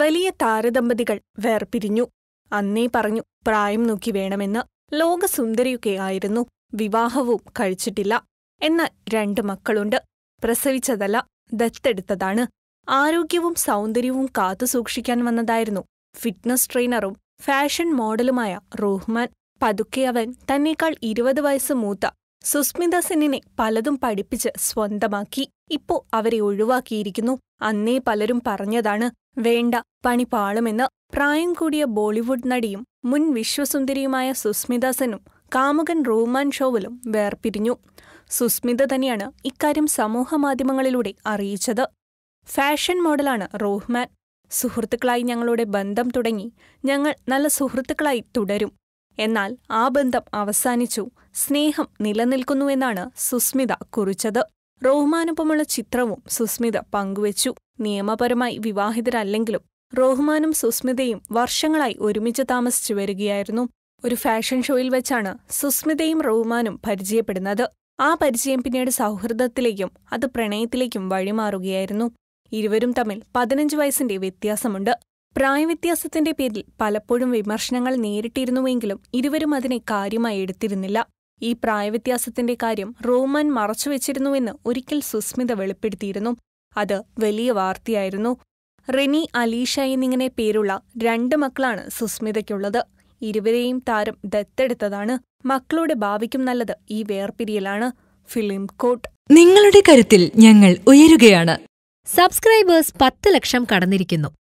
വലിയ താരദമ്പതികൾ വേർപിരിഞ്ഞു അന്നേ പറഞ്ഞു പ്രായം നോക്കി വേണമെന്ന് ലോകസുന്ദരിയൊക്കെയായിരുന്നു വിവാഹവും കഴിച്ചിട്ടില്ല എന്നാൽ രണ്ട് മക്കളുണ്ട് പ്രസവിച്ചതല്ല ദത്തെടുത്തതാണ് ആരോഗ്യവും സൗന്ദര്യവും കാത്തുസൂക്ഷിക്കാൻ വന്നതായിരുന്നു ഫിറ്റ്നസ് ട്രെയിനറും ഫാഷൻ മോഡലുമായ റോഹ്മാൻ പതുക്കെ അവൻ തന്നേക്കാൾ ഇരുപത് വയസ്സ് മൂത്ത സുസ്മിത സെന്നിനെ പലതും പഠിപ്പിച്ച് സ്വന്തമാക്കി ഇപ്പോ അവരെ ഒഴിവാക്കിയിരിക്കുന്നു അന്നേ പലരും പറഞ്ഞതാണ് വേണ്ട പണി പാളുമെന്ന് പ്രായം കൂടിയ ബോളിവുഡ് നടിയും മുൻ വിശ്വസുന്ദരിയുമായ സുസ്മിത സെന്നും കാമുകൻ റൂമാൻ ഷോവിലും വേർപിരിഞ്ഞു സുസ്മിത തന്നെയാണ് ഇക്കാര്യം സമൂഹമാധ്യമങ്ങളിലൂടെ അറിയിച്ചത് ഫാഷൻ മോഡലാണ് റോഹ്മാൻ സുഹൃത്തുക്കളായി ഞങ്ങളുടെ ബന്ധം തുടങ്ങി ഞങ്ങൾ നല്ല സുഹൃത്തുക്കളായി തുടരും എന്നാൽ ആ ബന്ധം അവസാനിച്ചു സ്നേഹം നിലനിൽക്കുന്നുവെന്നാണ് സുസ്മിത കുറിച്ചത് റോഹ്മാനൊപ്പമുള്ള ചിത്രവും സുസ്മിത പങ്കുവച്ചു നിയമപരമായി വിവാഹിതരല്ലെങ്കിലും റോഹ്മാനും സുസ്മിതയും വർഷങ്ങളായി ഒരുമിച്ച് താമസിച്ചു വരികയായിരുന്നു ഒരു ഫാഷൻ ഷോയിൽ വെച്ചാണ് സുസ്മിതയും റോഹ്മാനും പരിചയപ്പെടുന്നത് ആ പരിചയം പിന്നീട് സൗഹൃദത്തിലേക്കും അത് പ്രണയത്തിലേക്കും വഴിമാറുകയായിരുന്നു ഇരുവരും തമ്മിൽ പതിനഞ്ച് വയസ്സിന്റെ വ്യത്യാസമുണ്ട് പ്രായവ്യത്യാസത്തിന്റെ പേരിൽ പലപ്പോഴും വിമർശനങ്ങൾ നേരിട്ടിരുന്നുവെങ്കിലും ഇരുവരും അതിനെ കാര്യമായി എടുത്തിരുന്നില്ല ഈ പ്രായവ്യത്യാസത്തിന്റെ കാര്യം റോമാൻ മറച്ചുവെച്ചിരുന്നുവെന്ന് ഒരിക്കൽ സുസ്മിത വെളിപ്പെടുത്തിയിരുന്നു അത് വലിയ വാർത്തയായിരുന്നു റെനി അലീഷ എന്നിങ്ങനെ പേരുള്ള രണ്ട് മക്കളാണ് സുസ്മിതയ്ക്കുള്ളത് ഇരുവരെയും താരം ദത്തെടുത്തതാണ് മക്കളുടെ ഭാവിക്കും നല്ലത് ഈ വേർപിരിയലാണ് ഫിലിം കോട്ട് നിങ്ങളുടെ കരുത്തിൽ ഞങ്ങൾ ഉയരുകയാണ് സബ്സ്ക്രൈബേഴ്സ് പത്ത് ലക്ഷം കടന്നിരിക്കുന്നു